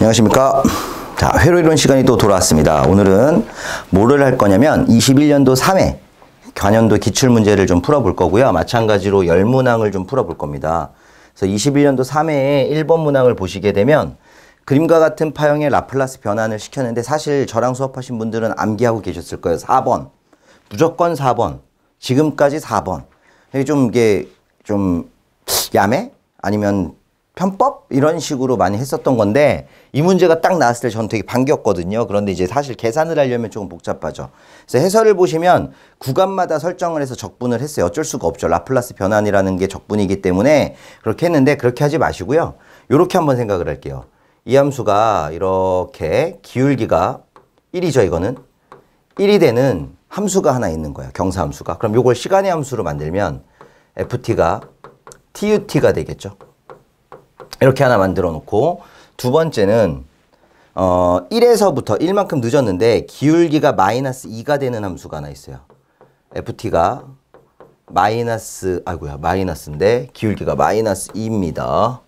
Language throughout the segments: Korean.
안녕하십니까 자 회로이론 시간이 또 돌아왔습니다 오늘은 뭐를 할 거냐면 21년도 3회 관연도 기출문제를 좀 풀어볼 거고요 마찬가지로 열문항을 좀 풀어볼 겁니다 그래서 21년도 3회에 1번 문항을 보시게 되면 그림과 같은 파형의 라플라스 변환을 시켰는데 사실 저랑 수업하신 분들은 암기하고 계셨을 거예요 4번 무조건 4번 지금까지 4번 이게 좀 이게 좀 야매? 아니면 편법 이런 식으로 많이 했었던 건데 이 문제가 딱 나왔을 때 저는 되게 반겼거든요. 그런데 이제 사실 계산을 하려면 조금 복잡하죠. 그래서 해설을 보시면 구간마다 설정을 해서 적분을 했어요. 어쩔 수가 없죠. 라플라스 변환이라는 게 적분이기 때문에 그렇게 했는데 그렇게 하지 마시고요. 이렇게 한번 생각을 할게요. 이 함수가 이렇게 기울기가 1이죠 이거는 1이 되는 함수가 하나 있는 거예요. 경사 함수가. 그럼 이걸 시간의 함수로 만들면 ft가 tut가 되겠죠. 이렇게 하나 만들어 놓고 두 번째는 어 1에서부터 1만큼 늦었는데 기울기가 마이너스 2가 되는 함수가 하나 있어요. ft가 마이너스 아이고야 마이너스인데 기울기가 마이너스 2입니다.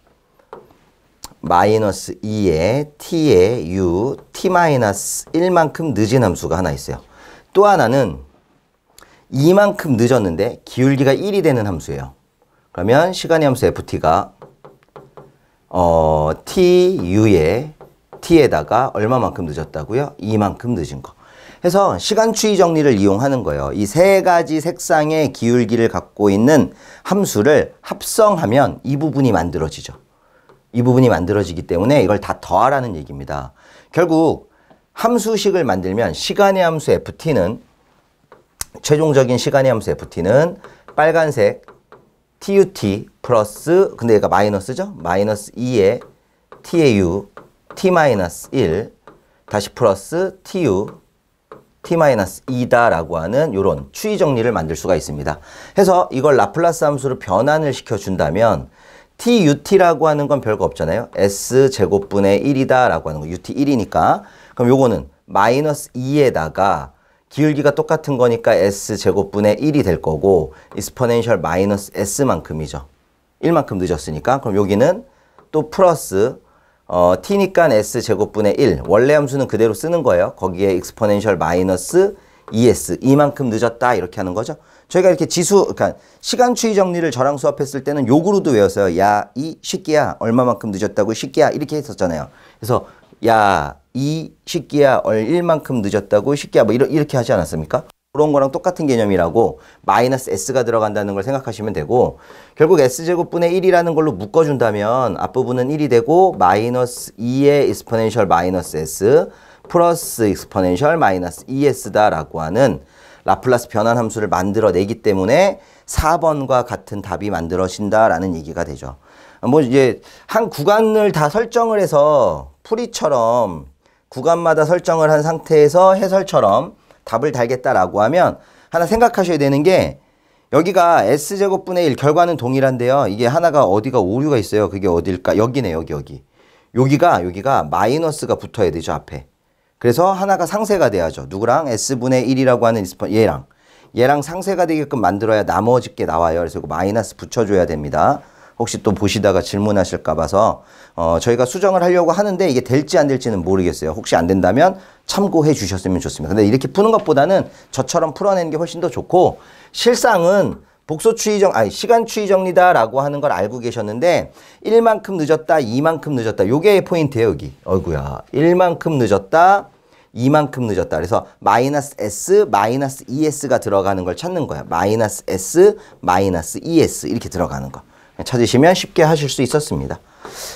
마이너스 2에 t에 u t 마이너스 1만큼 늦은 함수가 하나 있어요. 또 하나는 2만큼 늦었는데 기울기가 1이 되는 함수예요. 그러면 시간의 함수 ft가 어, tu에 t에다가 얼마만큼 늦었다고요? 이만큼 늦은 거. 해서 시간 추이 정리를 이용하는 거예요. 이 세 가지 색상의 기울기를 갖고 있는 함수를 합성하면 이 부분이 만들어지죠. 이 부분이 만들어지기 때문에 이걸 다 더하라는 얘기입니다. 결국 함수식을 만들면 시간의 함수 ft는 최종적인 시간의 함수 ft는 빨간색 tut 플러스 근데 얘가 마이너스죠? 마이너스 2에 tau t 마이너스 1 다시 플러스 tu t 마이너스 2다라고 하는 이런 추이 정리를 만들 수가 있습니다. 해서 이걸 라플라스 함수로 변환을 시켜준다면 tut라고 하는 건 별거 없잖아요. s 제곱분의 1이다라고 하는 거 ut 1이니까 그럼 요거는 마이너스 2에다가 기울기가 똑같은 거니까 s제곱분의 1이 될 거고 이스퍼넨셜 마이너스 s만큼이죠. 1만큼 늦었으니까 그럼 여기는 또 플러스 어, t니까 s제곱분의 1 원래 함수는 그대로 쓰는 거예요. 거기에 익스포넨셜 마이너스 2s 이만큼 늦었다 이렇게 하는 거죠. 저희가 이렇게 지수 그러니까 시간 추이 정리를 저랑 수업했을 때는 요구로도 외웠어요. 야이쉽끼야 얼마만큼 늦었다고 쉽끼야 이렇게 했었잖아요. 그래서 야이 식기야 얼 1만큼 늦었다고 식기야 뭐 이렇게 하지 않았습니까? 그런 거랑 똑같은 개념이라고 마이너스 S가 들어간다는 걸 생각하시면 되고 결국 S제곱분의 1이라는 걸로 묶어준다면 앞부분은 1이 되고 마이너스 2의 익스포넨셜 마이너스 S 플러스 익스포넨셜 마이너스 ES다라고 하는 라플라스 변환 함수를 만들어내기 때문에 4번과 같은 답이 만들어진다라는 얘기가 되죠. 뭐 이제 한 구간을 다 설정을 해서 풀이처럼 구간마다 설정을 한 상태에서 해설처럼 답을 달겠다라고 하면 하나 생각하셔야 되는 게 여기가 S제곱분의 1 결과는 동일한데요. 이게 하나가 어디가 오류가 있어요. 그게 어딜까? 여기네 여기 여기. 여기가 여기가 마이너스가 붙어야 되죠 앞에. 그래서 하나가 상쇄가 돼야죠. 누구랑? S분의 1이라고 하는 얘랑. 얘랑 상쇄가 되게끔 만들어야 나머지 게 나와요. 그래서 마이너스 붙여줘야 됩니다. 혹시 또 보시다가 질문하실까 봐서 어, 저희가 수정을 하려고 하는데 이게 될지 안 될지는 모르겠어요. 혹시 안 된다면 참고해 주셨으면 좋습니다. 근데 이렇게 푸는 것보다는 저처럼 풀어내는 게 훨씬 더 좋고 실상은 복소 추이정 아니 시간 추이정리다 라고 하는 걸 알고 계셨는데 1만큼 늦었다 2만큼 늦었다 요게 포인트예요 여기 어이구야 1만큼 늦었다 2만큼 늦었다. 그래서 마이너스 S, 마이너스 ES가 들어가는 걸 찾는 거야. 마이너스 S, 마이너스 ES 이렇게 들어가는 거. 찾으시면 쉽게 하실 수 있었습니다.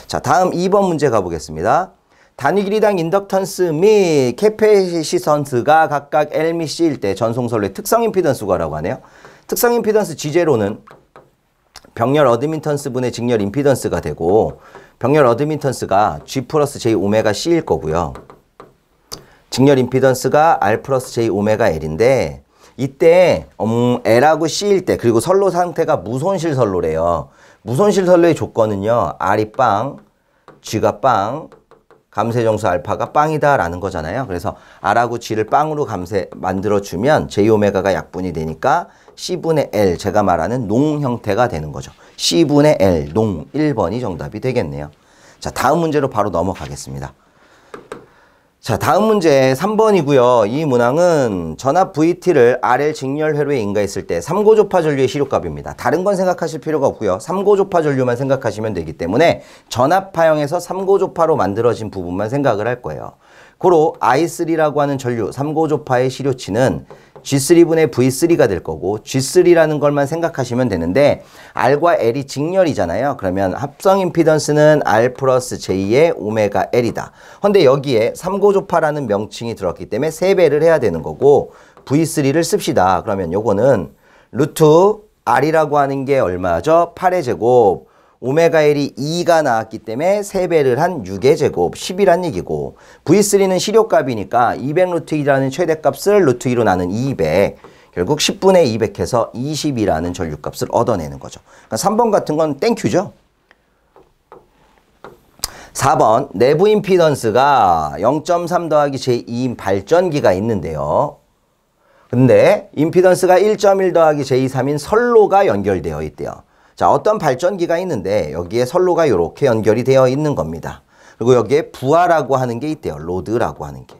자, 다음 2번 문제 가보겠습니다. 단위 길이당 인덕턴스 및 캐패시선스가 각각 L 및 C일 때전송선의 특성 임피던스 구라고 하네요. 특성 임피던스 g 제는 병렬 어드민턴스 분의 직렬 임피던스가 되고 병렬 어드민턴스가 G 플러스 J 오메가 C일 거고요. 직렬 임피던스가 R 플러스 J 오메가 L인데 이때 음, L하고 C일 때 그리고 선로 상태가 무손실 선로래요. 무손실 선료의 조건은요. R이 빵, G가 빵, 감세정수 알파가 빵이다라는 거잖아요. 그래서 R하고 G를 빵으로 감세 만들어주면 J오메가가 약분이 되니까 C분의 L, 제가 말하는 농 형태가 되는 거죠. C분의 L, 농 1번이 정답이 되겠네요. 자, 다음 문제로 바로 넘어가겠습니다. 자 다음 문제 3번이고요. 이 문항은 전압 VT를 RL 직렬회로에 인가했을 때 3고조파 전류의 시료값입니다. 다른 건 생각하실 필요가 없고요. 3고조파 전류만 생각하시면 되기 때문에 전압파형에서 3고조파로 만들어진 부분만 생각을 할 거예요. 고로 I3라고 하는 전류 3고조파의 시료치는 G3분의 V3가 될 거고 G3라는 걸만 생각하시면 되는데 R과 L이 직렬이잖아요. 그러면 합성 임피던스는 R 플러스 J의 오메가 L이다. 근데 여기에 삼고조파라는 명칭이 들었기 때문에 3배를 해야 되는 거고 V3를 씁시다. 그러면 요거는 루트 R이라고 하는 게 얼마죠? 8의 제곱 오메가1이 2가 나왔기 때문에 3배를 한 6의 제곱 10이란 얘기고 V3는 시료값이니까 200 루트 2라는 최대값을 루트 2로 나눈 2배 결국 10분의 200해서 20이라는 전류값을 얻어내는 거죠. 그러니까 3번 같은 건 땡큐죠. 4번 내부 임피던스가 0.3 더하기 제2인 발전기가 있는데요. 근데 임피던스가 1.1 더하기 제2, 3인 선로가 연결되어 있대요. 자, 어떤 발전기가 있는데 여기에 선로가 이렇게 연결이 되어 있는 겁니다. 그리고 여기에 부하라고 하는 게 있대요. 로드라고 하는 게.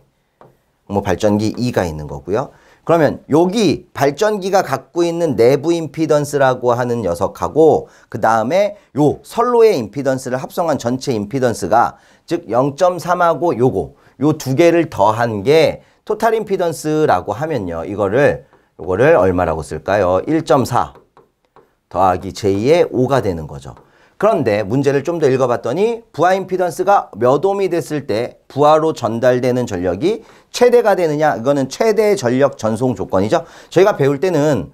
뭐 발전기 E가 있는 거고요. 그러면 여기 발전기가 갖고 있는 내부 임피던스라고 하는 녀석하고 그 다음에 요 선로의 임피던스를 합성한 전체 임피던스가 즉 0.3하고 요거 요 두 개를 더한 게 토탈 임피던스라고 하면요. 이거를 요거를 얼마라고 쓸까요? 1.4 더하기 제2의 5가 되는 거죠. 그런데 문제를 좀 더 읽어봤더니 부하 임피던스가 몇 옴이 됐을 때 부하로 전달되는 전력이 최대가 되느냐 이거는 최대 전력 전송 조건이죠. 저희가 배울 때는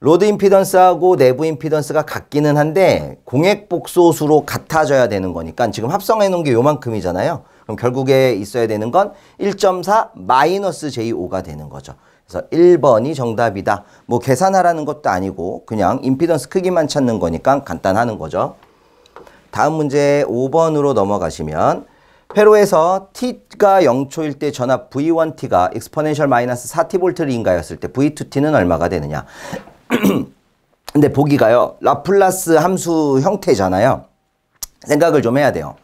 로드 임피던스하고 내부 임피던스가 같기는 한데 공액 복소수로 같아져야 되는 거니까 지금 합성해 놓은 게 요만큼이잖아요. 그럼 결국에 있어야 되는 건 1.4 마이너스 J5가 되는 거죠. 그래서 1번이 정답이다. 뭐 계산하라는 것도 아니고 그냥 임피던스 크기만 찾는 거니까 간단하는 거죠. 다음 문제 5번으로 넘어가시면 회로에서 t가 0초일 때 전압 v1t가 익스포넨셜 마이너스 4t볼트를 인가였을때 v2t는 얼마가 되느냐. 근데 보기가요. 라플라스 함수 형태잖아요. 생각을 좀 해야 돼요.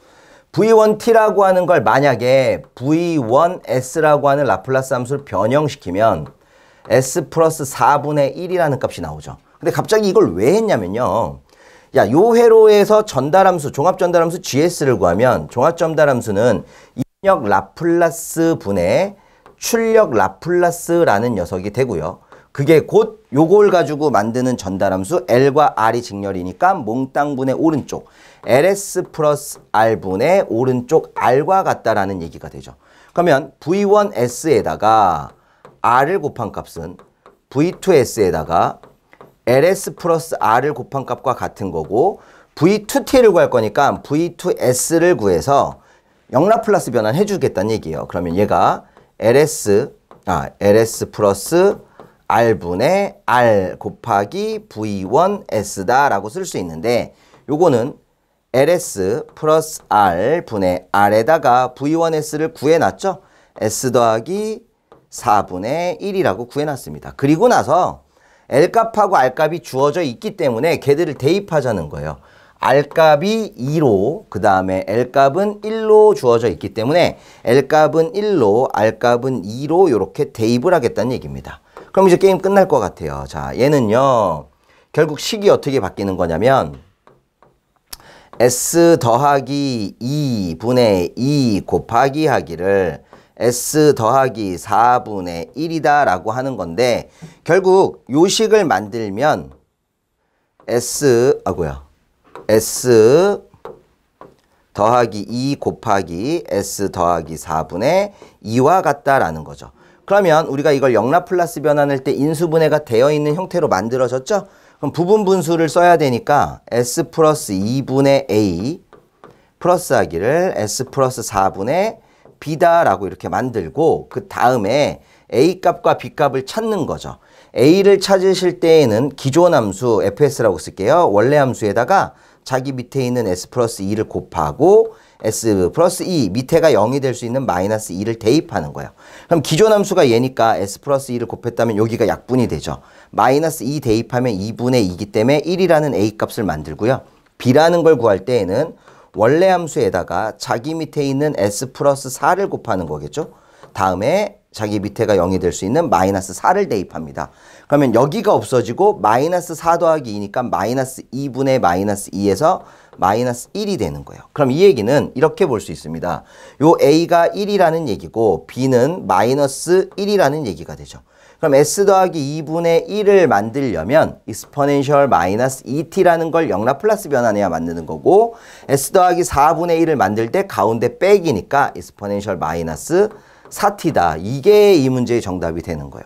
V1T라고 하는 걸 만약에 V1S라고 하는 라플라스 함수를 변형시키면 S 플러스 4분의 1이라는 값이 나오죠. 근데 갑자기 이걸 왜 했냐면요. 야, 요 회로에서 전달함수, 종합전달함수 GS를 구하면 종합전달함수는 입력 라플라스 분의 출력 라플라스라는 녀석이 되고요. 그게 곧 요걸 가지고 만드는 전달함수 L과 R이 직렬이니까 몽땅분의 오른쪽 LS 플러스 R분의 오른쪽 R과 같다라는 얘기가 되죠. 그러면 V1S에다가 R을 곱한 값은 V2S에다가 LS 플러스 R을 곱한 값과 같은 거고 V2T를 구할 거니까 V2S를 구해서 영락 플러스 변환 해주겠다는 얘기예요. 그러면 얘가 LS, 아, LS 플러스 R분의 R 곱하기 V1S다 라고 쓸 수 있는데 요거는 LS 플러스 R 분의 R에다가 V1S를 구해놨죠. S 더하기 4분의 1이라고 구해놨습니다. 그리고 나서 L값하고 R값이 주어져 있기 때문에 걔들을 대입하자는 거예요. R값이 2로 그 다음에 L값은 1로 주어져 있기 때문에 L값은 1로 R값은 2로 이렇게 대입을 하겠다는 얘기입니다. 그럼 이제 게임 끝날 것 같아요. 자, 얘는요. 결국 식이 어떻게 바뀌는 거냐면 s 더하기 2분의 2 곱하기 하기를 s 더하기 4분의 1이다 라고 하는 건데 결국 요식을 만들면 s 아고야 s 더하기 2 곱하기 s 더하기 4분의 2와 같다라는 거죠. 그러면 우리가 이걸 영락 플러스 변환할 때 인수분해가 되어 있는 형태로 만들어졌죠? 그럼 부분 분수를 써야 되니까 s 플러스 2분의 a 플러스 하기를 s 플러스 4분의 b다라고 이렇게 만들고 그 다음에 a 값과 b 값을 찾는 거죠. a를 찾으실 때에는 기존 함수 fs라고 쓸게요. 원래 함수에다가 자기 밑에 있는 s 플러스 2를 곱하고 S 플러스 2 e 밑에가 0이 될 수 있는 마이너스 2를 대입하는 거예요. 그럼 기존 함수가 얘니까 S 플러스 2를 곱했다면 여기가 약분이 되죠. 마이너스 2 e 대입하면 2분의 2이기 때문에 1이라는 A값을 만들고요. B라는 걸 구할 때에는 원래 함수에다가 자기 밑에 있는 S 플러스 4를 곱하는 거겠죠. 다음에 자기 밑에가 0이 될 수 있는 마이너스 4를 대입합니다. 그러면 여기가 없어지고 마이너스 4 더하기 2니까 마이너스 2분의 마이너스 2에서 마이너스 1이 되는 거예요. 그럼 이 얘기는 이렇게 볼 수 있습니다. 요 A가 1이라는 얘기고 B는 마이너스 1이라는 얘기가 되죠. 그럼 S 더하기 2분의 1을 만들려면 exponential 마이너스 2t라는 걸 영락 플러스 변환해야 만드는 거고 S 더하기 4분의 1을 만들 때 가운데 빼기니까 exponential 마이너스 사티다 이게 이 문제의 정답이 되는 거예요.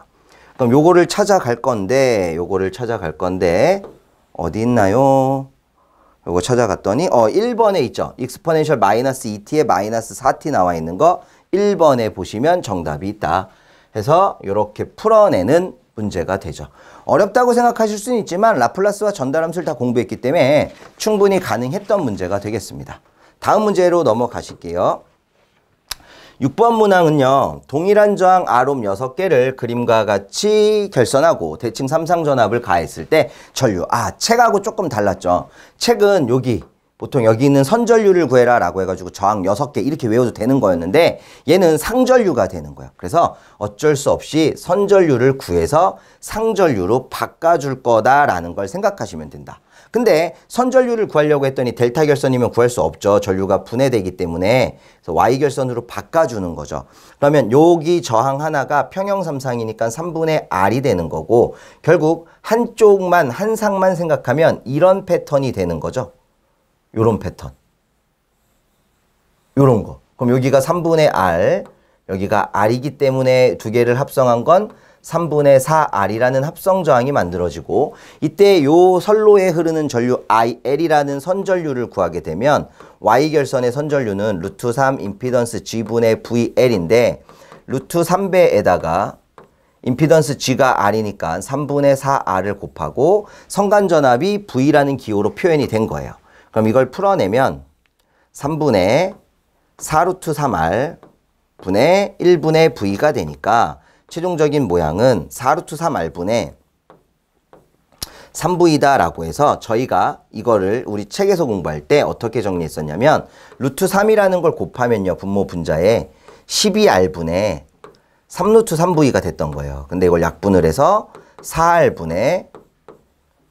그럼 요거를 찾아갈 건데 요거를 찾아갈 건데 어디 있나요? 요거 찾아갔더니 어 1번에 있죠. 익스포넨셜 마이너스 e t 에 마이너스 4t 나와 있는 거 1번에 보시면 정답이 있다. 해서 이렇게 풀어내는 문제가 되죠. 어렵다고 생각하실 수는 있지만 라플라스와 전달함수를 다 공부했기 때문에 충분히 가능했던 문제가 되겠습니다. 다음 문제로 넘어가실게요. 6번 문항은요. 동일한 저항 아롬 6개를 그림과 같이 결선하고 대칭 삼상 전압을 가했을 때 전류. 아, 책하고 조금 달랐죠. 책은 여기 보통 여기 있는 선전류를 구해라 라고 해가지고 저항 6개 이렇게 외워도 되는 거였는데 얘는 상전류가 되는 거야. 그래서 어쩔 수 없이 선전류를 구해서 상전류로 바꿔줄 거다라는 걸 생각하시면 된다. 근데 선전류를 구하려고 했더니 델타 결선이면 구할 수 없죠. 전류가 분해되기 때문에 그래서 Y 결선으로 바꿔주는 거죠. 그러면 여기 저항 하나가 평형삼상이니까 3분의 R이 되는 거고 결국 한쪽만 한 상만 생각하면 이런 패턴이 되는 거죠. 요런 패턴. 요런 거. 그럼 여기가 3분의 R, 여기가 R이기 때문에 두 개를 합성한 건 3분의 4R이라는 합성 저항이 만들어지고 이때 요 선로에 흐르는 전류 IL이라는 선전류를 구하게 되면 Y결선의 선전류는 루트 3 임피던스 G분의 VL인데 루트 3배에다가 임피던스 G가 R이니까 3분의 4R을 곱하고 성간전압이 V라는 기호로 표현이 된 거예요. 그럼 이걸 풀어내면 3분의 4루트 3R 분의 1분의 V가 되니까 최종적인 모양은 4루트 3알분의 3부이다 라고 해서 저희가 이거를 우리 책에서 공부할 때 어떻게 정리했었냐면 루트 3이라는 걸 곱하면요 분모 분자에 12알분의 3루트 3부이가 됐던 거예요 근데 이걸 약분을 해서 4알분의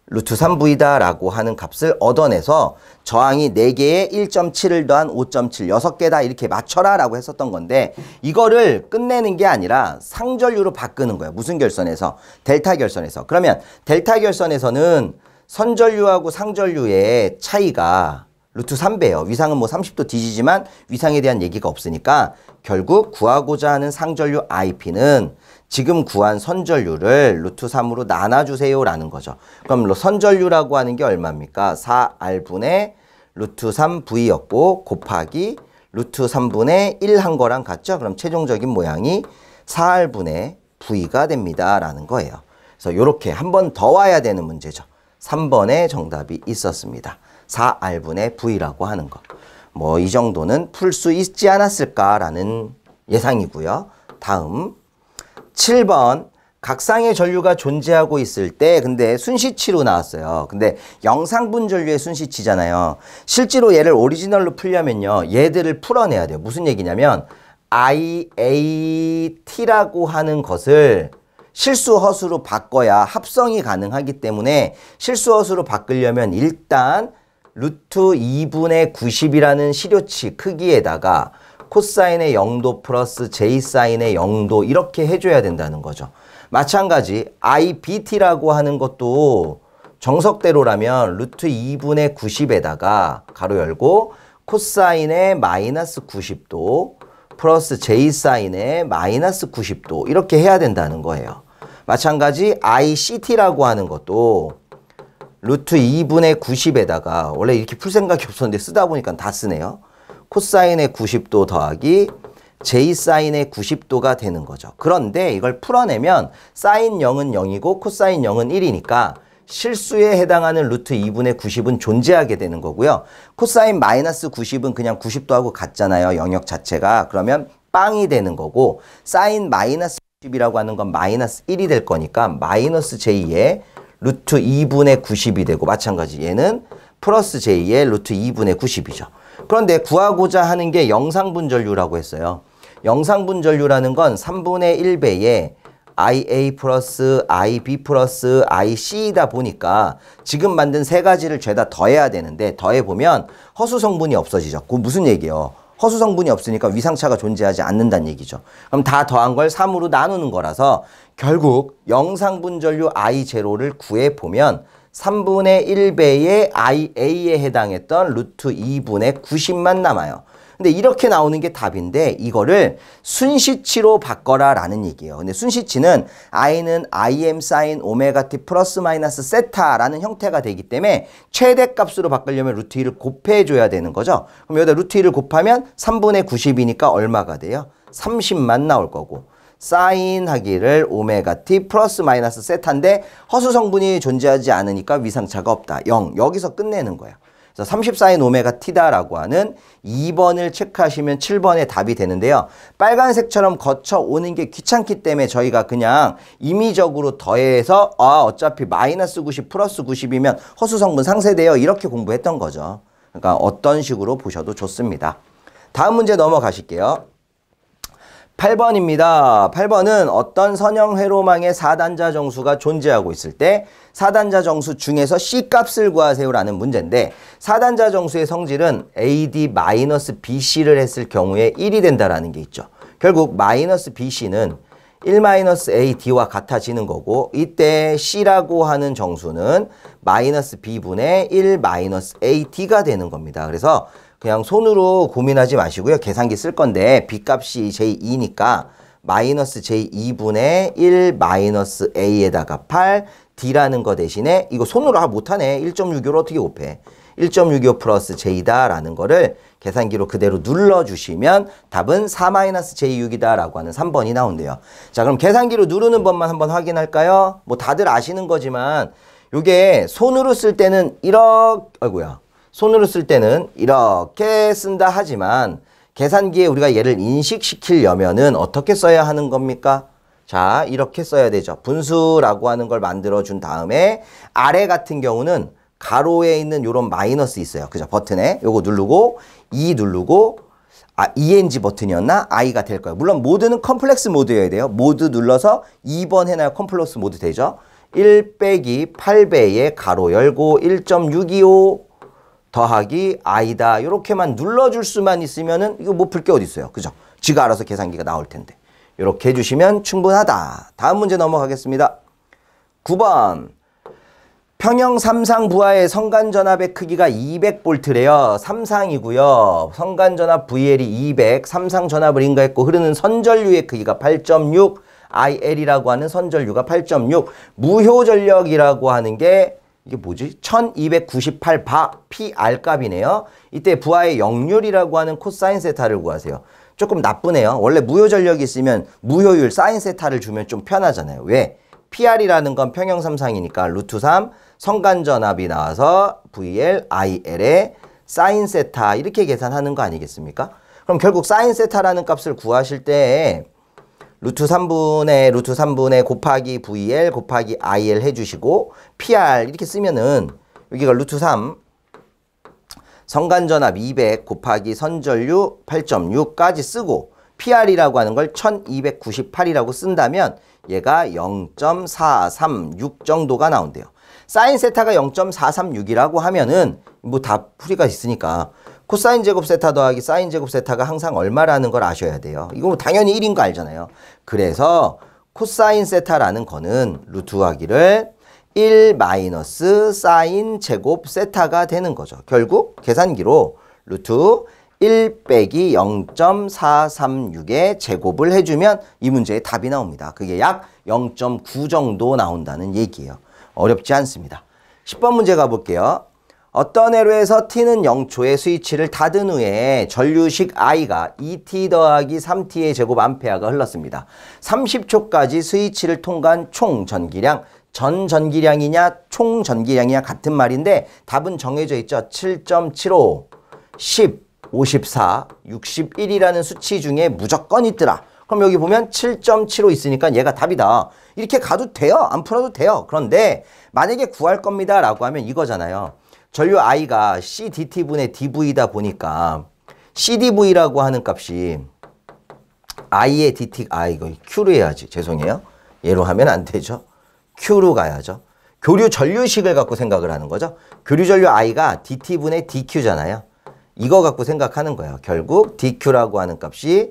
루트 3V다라고 하는 값을 얻어내서 저항이 4개에 1.7을 더한 5.7, 6개다 이렇게 맞춰라 라고 했었던 건데 이거를 끝내는 게 아니라 상전류로 바꾸는 거예요. 무슨 결선에서? 델타 결선에서. 그러면 델타 결선에서는 선전류하고 상전류의 차이가 루트 3배예요. 위상은 뭐 30도 뒤지지만 위상에 대한 얘기가 없으니까 결국 구하고자 하는 상전류 IP는 지금 구한 선절률을 루트 3으로 나눠주세요라는 거죠. 그럼 선절률이라고 하는 게 얼마입니까? 4R분의 루트 3V 였고 곱하기 루트 3분의 1 한 거랑 같죠? 그럼 최종적인 모양이 4R분의 V가 됩니다라는 거예요. 그래서 이렇게 한 번 더 와야 되는 문제죠. 3번의 정답이 있었습니다. 4R분의 V라고 하는 거. 뭐 이 정도는 풀 수 있지 않았을까라는 예상이고요. 다음 7번 각상의 전류가 존재하고 있을 때 근데 순시치로 나왔어요. 근데 영상분 전류의 순시치잖아요. 실제로 얘를 오리지널로 풀려면요. 얘들을 풀어내야 돼요. 무슨 얘기냐면 IAT라고 하는 것을 실수 허수로 바꿔야 합성이 가능하기 때문에 실수 허수로 바꾸려면 일단 루트 2분의 90이라는 시료치 크기에다가 코사인의 0도 플러스 제이사인의 0도 이렇게 해줘야 된다는 거죠. 마찬가지 IBT라고 하는 것도 정석대로라면 루트 2분의 90에다가 가로 열고 코사인의 마이너스 90도 플러스 J사인의 마이너스 90도 이렇게 해야 된다는 거예요. 마찬가지 ICT라고 하는 것도 루트 2분의 90에다가 원래 이렇게 풀 생각이 없었는데 쓰다 보니까 다 쓰네요. 코사인의 90도 더하기 J사인의 90도가 되는 거죠. 그런데 이걸 풀어내면 사인 0은 0이고 코사인 0은 1이니까 실수에 해당하는 루트 2분의 90은 존재하게 되는 거고요. 코사인 마이너스 90은 그냥 90도하고 같잖아요. 영역 자체가. 그러면 빵이 되는 거고 사인 마이너스 90이라고 하는 건 마이너스 1이 될 거니까 마이너스 J의 루트 2분의 90이 되고 마찬가지 얘는 플러스 J의 루트 2분의 90이죠. 그런데 구하고자 하는 게영상분절류라고 했어요. 영상분절류라는건 3분의 1배의 IA 플러스 IB 플러스 IC이다 보니까 지금 만든 세 가지를 죄다 더해야 되는데 더해보면 허수 성분이 없어지죠. 그 무슨 얘기예요? 허수 성분이 없으니까 위상차가 존재하지 않는다는 얘기죠. 그럼 다 더한 걸 3으로 나누는 거라서 결국 영상분절류 I 제로를 구해보면 3분의 1배의 IA에 해당했던 루트 2분의 90만 남아요. 근데 이렇게 나오는 게 답인데 이거를 순시치로 바꿔라 라는 얘기예요. 근데 순시치는 i는 im 사인 오메가 t 플러스 마이너스 세타라는 형태가 되기 때문에 최대값으로 바꾸려면 루트 2를 곱해줘야 되는 거죠. 그럼 여기다 루트 2를 곱하면 3분의 90이니까 얼마가 돼요? 30만 나올 거고 사인하기를 오메가 t 플러스 마이너스 세타인데 허수 성분이 존재하지 않으니까 위상차가 없다. 0. 여기서 끝내는 거예요. 그래서 34인 오메가 t다라고 하는 2번을 체크하시면 7번의 답이 되는데요. 빨간색처럼 거쳐오는 게 귀찮기 때문에 저희가 그냥 임의적으로 더해서 아 어차피 마이너스 90 플러스 90이면 허수성분 상쇄되어 이렇게 공부했던 거죠. 그러니까 어떤 식으로 보셔도 좋습니다. 다음 문제 넘어가실게요. 8번입니다. 8번은 어떤 선형회로망의 4단자 정수가 존재하고 있을 때 4단자 정수 중에서 C값을 구하세요라는 문제인데 4단자 정수의 성질은 AD-BC를 했을 경우에 1이 된다라는 게 있죠. 결국 마이너스 BC는 1-AD와 같아지는 거고 이때 C라고 하는 정수는 마이너스 B분의 1-AD가 되는 겁니다. 그래서 그냥 손으로 고민하지 마시고요. 계산기 쓸 건데 B값이 J2니까 마이너스 제2분의 1 마이너스 A에다가 8 D라는 거 대신에 이거 손으로 아 못하네. 1.65를 어떻게 곱해. 1.65 플러스 J다라는 거를 계산기로 그대로 눌러주시면 답은 4 마이너스 J6이다라고 하는 3번이 나온대요. 자 그럼 계산기로 누르는 법만 한번 확인할까요? 뭐 다들 아시는 거지만 요게 손으로 쓸 때는 1억 아이고야 손으로 쓸 때는 이렇게 쓴다 하지만 계산기에 우리가 얘를 인식시키려면은 어떻게 써야 하는 겁니까? 자 이렇게 써야 되죠. 분수라고 하는 걸 만들어 준 다음에 아래 같은 경우는 가로에 있는 요런 마이너스 있어요. 그죠? 버튼에 요거 누르고 e 누르고 아, ENG 버튼이었나? I가 될 거예요. 물론 모드는 컴플렉스 모드여야 돼요. 모드 눌러서 2번 해놔야 컴플렉스 모드 되죠. 1 빼기 8배의 가로 열고 1.625 더하기 i다 이렇게만 눌러줄 수만 있으면은 이거 못 풀 게 어디 있어요. 그죠? 지가 알아서 계산기가 나올 텐데. 이렇게 해주시면 충분하다. 다음 문제 넘어가겠습니다. 9번 평형 삼상 부하의 성간 전압의 크기가 200볼트래요. 삼상이고요. 성간 전압 VL이 200, 삼상 전압을 인가했고 흐르는 선전류의 크기가 8.6, IL이라고 하는 선전류가 8.6, 무효 전력이라고 하는 게 이게 뭐지? 1298바 PR 값이네요. 이때 부하의 역률이라고 하는 코사인 세타를 구하세요. 조금 나쁘네요. 원래 무효 전력이 있으면 무효율 사인 세타를 주면 좀 편하잖아요. 왜? PR이라는 건 평형삼상이니까 루트 3 성간전압이 나와서 VL, IL에 사인 세타 이렇게 계산하는 거 아니겠습니까? 그럼 결국 사인 세타라는 값을 구하실 때 루트 3분의 루트 3분의 곱하기 VL 곱하기 IL 해주시고 PR 이렇게 쓰면은 여기가 루트 3 성간전압 200 곱하기 선전류 8.6까지 쓰고 PR이라고 하는 걸 1298이라고 쓴다면 얘가 0.436 정도가 나온대요. 사인 세타가 0.436이라고 하면은 뭐 다 풀이가 있으니까 코사인 제곱 세타 더하기 사인 제곱 세타가 항상 얼마라는 걸 아셔야 돼요. 이거 뭐 당연히 1인 거 알잖아요. 그래서 코사인 세타라는 거는 루트하기를 1 마이너스 사인 제곱 세타가 되는 거죠. 결국 계산기로 루트 1 빼기 0.436의 제곱을 해주면 이 문제의 답이 나옵니다. 그게 약 0.9 정도 나온다는 얘기예요. 어렵지 않습니다. 10번 문제 가볼게요. 어떤 애로에서 t는 0초에 스위치를 닫은 후에 전류식 i가 2t e 더하기 3t의 제곱 암페아가 흘렀습니다. 30초까지 스위치를 통과한 총 전기량 전 전기량이냐 총 전기량이냐 같은 말인데 답은 정해져 있죠. 7.75, 10, 54, 61이라는 수치 중에 무조건 있더라. 그럼 여기 보면 7.75 있으니까 얘가 답이다. 이렇게 가도 돼요. 안 풀어도 돼요. 그런데 만약에 구할 겁니다 라고 하면 이거잖아요. 전류 I가 CDT분의 DV다 보니까 CDV라고 하는 값이 I의 DT, 아 이거 Q로 해야지 죄송해요. 얘로 하면 안 되죠. Q로 가야죠. 교류 전류식을 갖고 생각을 하는 거죠. 교류 전류 I가 DT분의 DQ잖아요. 이거 갖고 생각하는 거예요. 결국 DQ라고 하는 값이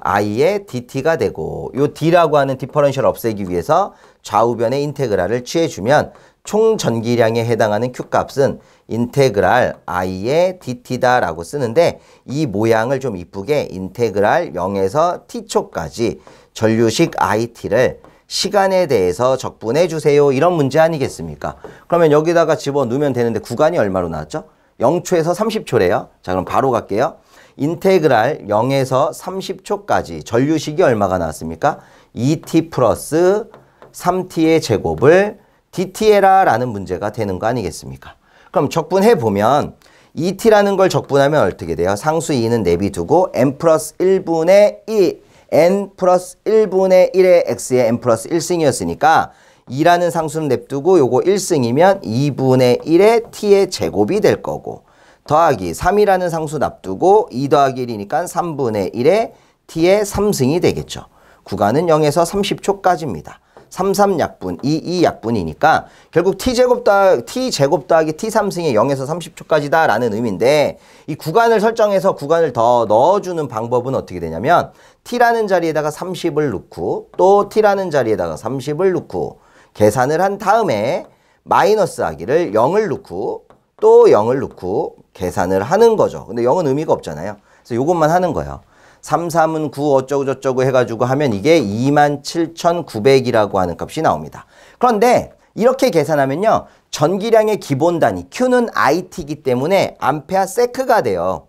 I의 DT가 되고 요 D라고 하는 디퍼런셜 없애기 위해서 좌우변의 인테그랄을 취해주면 총 전기량에 해당하는 Q값은 인테그랄 i의 dt다라고 쓰는데 이 모양을 좀 이쁘게 인테그랄 0에서 t초까지 전류식 it를 시간에 대해서 적분해 주세요. 이런 문제 아니겠습니까? 그러면 여기다가 집어넣으면 되는데 구간이 얼마로 나왔죠? 0초에서 30초래요. 자 그럼 바로 갈게요. 인테그랄 0에서 30초까지 전류식이 얼마가 나왔습니까? 2t 플러스 3t의 제곱을 DT에라라는 문제가 되는 거 아니겠습니까? 그럼 적분해 보면 ET라는 걸 적분하면 어떻게 돼요? 상수 2는 내비두고 n 플러스 1분의 2 n 플러스 1분의 1의 x의 n 플러스 1승이었으니까 2라는 상수는 냅두고 요거 1승이면 2분의 1의 t의 제곱이 될 거고 더하기 3이라는 상수 납두고 2 더하기 1이니까 3분의 1의 t의 3승이 되겠죠. 구간은 0에서 30초까지입니다. 3 3약분이2약분이니까 결국 t제곱 다 t제곱 더하기 t3승의 0에서 30초까지다 라는 의미인데 이 구간을 설정해서 구간을 더 넣어주는 방법은 어떻게 되냐면 t라는 자리에다가 30을 넣고 또 t라는 자리에다가 30을 넣고 계산을 한 다음에 마이너스 하기를 0을 넣고 또 0을 넣고 계산을 하는 거죠. 근데 0은 의미가 없잖아요. 그래서 이것만 하는 거예요. 3, 3은 9 어쩌고저쩌고 해가지고 하면 이게 27,900이라고 하는 값이 나옵니다. 그런데 이렇게 계산하면요. 전기량의 기본 단위 Q는 IT이기 때문에 암페아 세크가 돼요.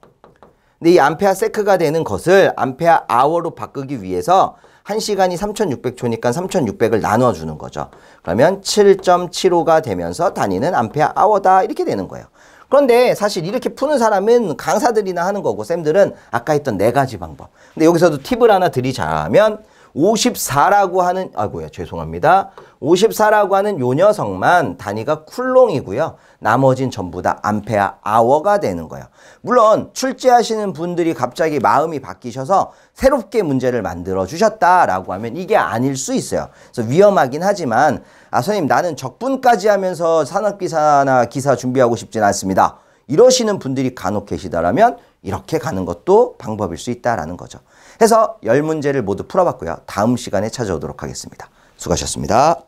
근데 이 암페아 세크가 되는 것을 암페아 아워로 바꾸기 위해서 1시간이 3600초니까 3600을 나눠주는 거죠. 그러면 7.75가 되면서 단위는 암페아 아워다 이렇게 되는 거예요. 그런데 사실 이렇게 푸는 사람은 강사들이나 하는 거고 쌤들은 아까 했던 네 가지 방법. 근데 여기서도 팁을 하나 드리자면 54라고 하는 아이고야 죄송합니다. 54라고 하는 요 녀석만 단위가 쿨롱이고요. 나머진 전부 다암페아 아워가 되는 거예요. 물론 출제하시는 분들이 갑자기 마음이 바뀌셔서 새롭게 문제를 만들어 주셨다라고 하면 이게 아닐 수 있어요. 그래서 위험하긴 하지만 아 선생님 나는 적분까지 하면서 산업기사나 기사 준비하고 싶진 않습니다. 이러시는 분들이 간혹 계시다라면 이렇게 가는 것도 방법일 수 있다라는 거죠. 해서 열문제를 모두 풀어봤고요. 다음 시간에 찾아오도록 하겠습니다. 수고하셨습니다.